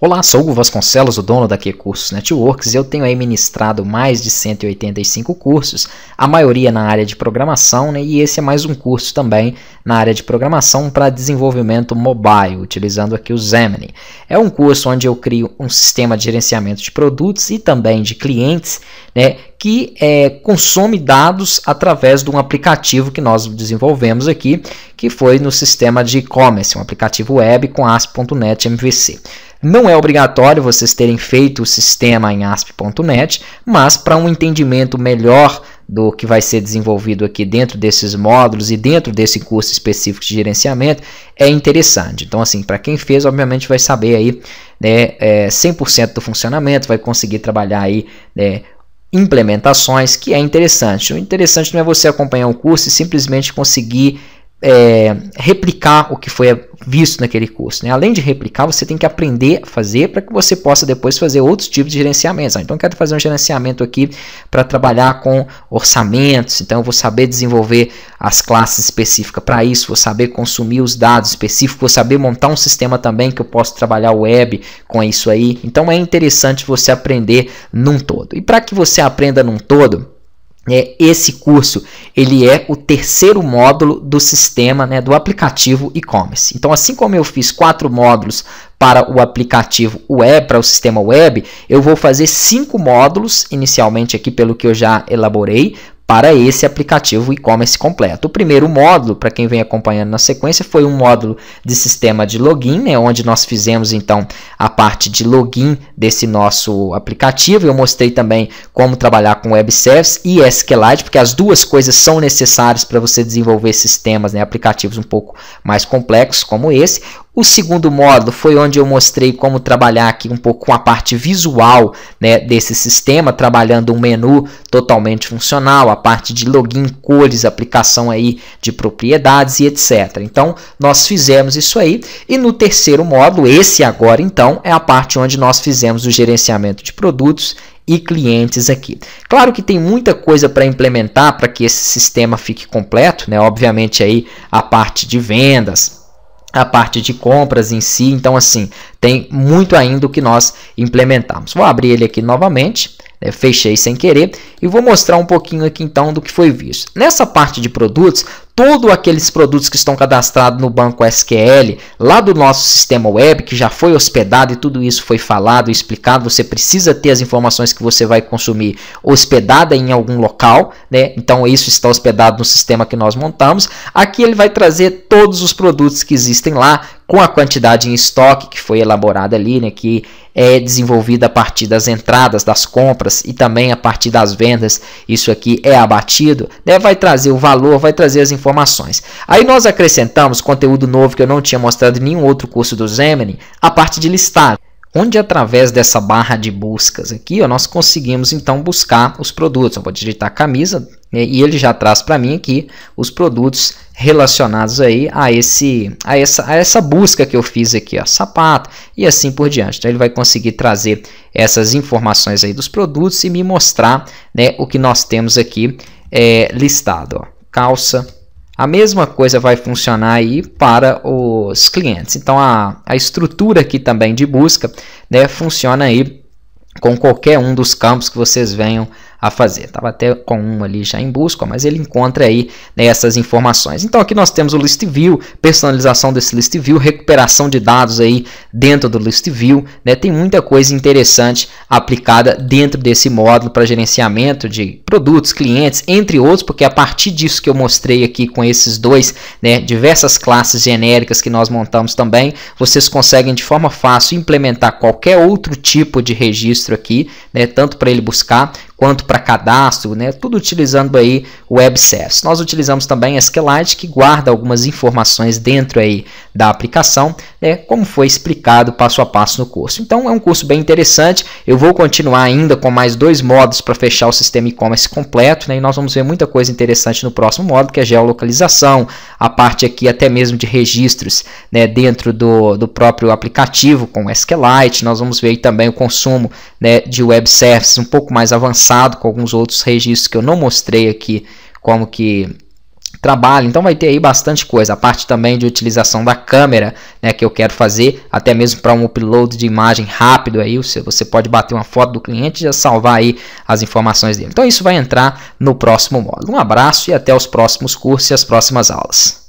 Olá, sou Hugo Vasconcelos, o dono da Q Cursos Networks. Eu tenho aí ministrado mais de 185 cursos, a maioria na área de programação, né? e esse é mais um curso também na área de programação para desenvolvimento mobile, utilizando aqui o Xamarin. É um curso onde eu crio um sistema de gerenciamento de produtos e também de clientes, né? que é, consome dados através de um aplicativo que nós desenvolvemos aqui, que foi no sistema de e-commerce, um aplicativo web com ASP.NET MVC. Não é obrigatório vocês terem feito o sistema em ASP.NET, mas para um entendimento melhor do que vai ser desenvolvido aqui dentro desses módulos e dentro desse curso específico de gerenciamento é interessante. Então, assim, para quem fez, obviamente vai saber aí né, é, 100% do funcionamento, vai conseguir trabalhar aí né, implementações, que é interessante. O interessante não é você acompanhar o curso e simplesmente conseguir é, replicar o que foi visto naquele curso. Né? Além de replicar, você tem que aprender a fazer para que você possa depois fazer outros tipos de gerenciamentos. Ah, então, quero fazer um gerenciamento aqui para trabalhar com orçamentos. Então, vou saber desenvolver as classes específicas para isso, vou saber consumir os dados específicos, vou saber montar um sistema também que eu possa trabalhar web com isso aí. Então, é interessante você aprender num todo. E para que você aprenda num todo, é, esse curso ele é o terceiro módulo do sistema né, do aplicativo e-commerce. Então, assim como eu fiz quatro módulos para o aplicativo web, para o sistema web, eu vou fazer cinco módulos inicialmente aqui, pelo que eu já elaborei, para esse aplicativo e-commerce completo. O primeiro módulo, para quem vem acompanhando na sequência, foi um módulo de sistema de login, né, onde nós fizemos então a parte de login desse nosso aplicativo. Eu mostrei também como trabalhar com web service e SQLite, porque as duas coisas são necessárias para você desenvolver sistemas, né, aplicativos um pouco mais complexos como esse. O segundo módulo foi onde eu mostrei como trabalhar aqui um pouco com a parte visual né, desse sistema, trabalhando um menu totalmente funcional, a parte de login, cores, aplicação aí de propriedades e etc. Então, nós fizemos isso aí. E no terceiro módulo, esse agora então, é a parte onde nós fizemos o gerenciamento de produtos e clientes aqui. Claro que tem muita coisa para implementar para que esse sistema fique completo, né? Obviamente aí a parte de vendas, a parte de compras em si. Então, assim, tem muito ainda o que nós implementarmos. Vou abrir ele aqui novamente. Né? fechei sem querer e vou mostrar um pouquinho aqui então do que foi visto. Nessa parte de produtos, todos aqueles produtos que estão cadastrados no banco SQL, lá do nosso sistema web, que já foi hospedado e tudo isso foi falado e explicado, você precisa ter as informações que você vai consumir hospedada em algum local, né? Então isso está hospedado no sistema que nós montamos. Aqui ele vai trazer todos os produtos que existem lá, com a quantidade em estoque que foi elaborada ali, né, que é desenvolvida a partir das entradas, das compras e também a partir das vendas, isso aqui é abatido, né, vai trazer o valor, vai trazer as informações. Aí nós acrescentamos conteúdo novo que eu não tinha mostrado em nenhum outro curso do Zemini, a parte de listagem onde através dessa barra de buscas aqui, ó, nós conseguimos então buscar os produtos. Eu vou digitar camisa né, e ele já traz para mim aqui os produtos relacionados aí a, esse, a, essa, a essa busca que eu fiz aqui, ó, sapato e assim por diante. Então ele vai conseguir trazer essas informações aí dos produtos e me mostrar né, o que nós temos aqui é, listado. Ó, calça, a mesma coisa vai funcionar aí para os clientes. Então a, a estrutura aqui também de busca né, funciona aí com qualquer um dos campos que vocês venham a fazer. Estava até com um ali já em busca, mas ele encontra aí né, essas informações. Então aqui nós temos o list view, personalização desse list view, recuperação de dados aí dentro do list view, né? Tem muita coisa interessante aplicada dentro desse módulo para gerenciamento de produtos, clientes, entre outros, porque a partir disso que eu mostrei aqui com esses dois, né, diversas classes genéricas que nós montamos também, vocês conseguem de forma fácil implementar qualquer outro tipo de registro aqui, né, tanto para ele buscar quanto para cadastro, né? tudo utilizando aí o WebService. Nós utilizamos também a SQLite, que guarda algumas informações dentro aí da aplicação, né? como foi explicado passo a passo no curso. Então é um curso bem interessante, eu vou continuar ainda com mais dois modos para fechar o sistema e-commerce completo, né? e nós vamos ver muita coisa interessante no próximo módulo, que é geolocalização, a parte aqui até mesmo de registros né? dentro do, do próprio aplicativo com SQLite, nós vamos ver também o consumo né? de web services um pouco mais avançado, passado, com alguns outros registros que eu não mostrei aqui, como que trabalha. Então vai ter aí bastante coisa. A parte também de utilização da câmera, né, que eu quero fazer, até mesmo para um upload de imagem rápido aí, você pode bater uma foto do cliente e já salvar aí as informações dele. Então isso vai entrar no próximo módulo. Um abraço e até os próximos cursos e as próximas aulas.